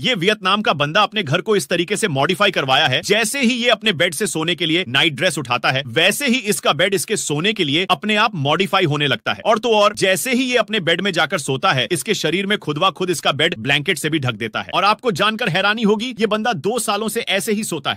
ये वियतनाम का बंदा अपने घर को इस तरीके से मॉडिफाई करवाया है जैसे ही ये अपने बेड से सोने के लिए नाइट ड्रेस उठाता है वैसे ही इसका बेड इसके सोने के लिए अपने आप मॉडिफाई होने लगता है और तो और जैसे ही ये अपने बेड में जाकर सोता है इसके शरीर में खुदवा खुद इसका बेड ब्लैंकेट से भी ढक देता है और आपको जानकर हैरानी होगी ये बंदा दो सालों से ऐसे ही सोता है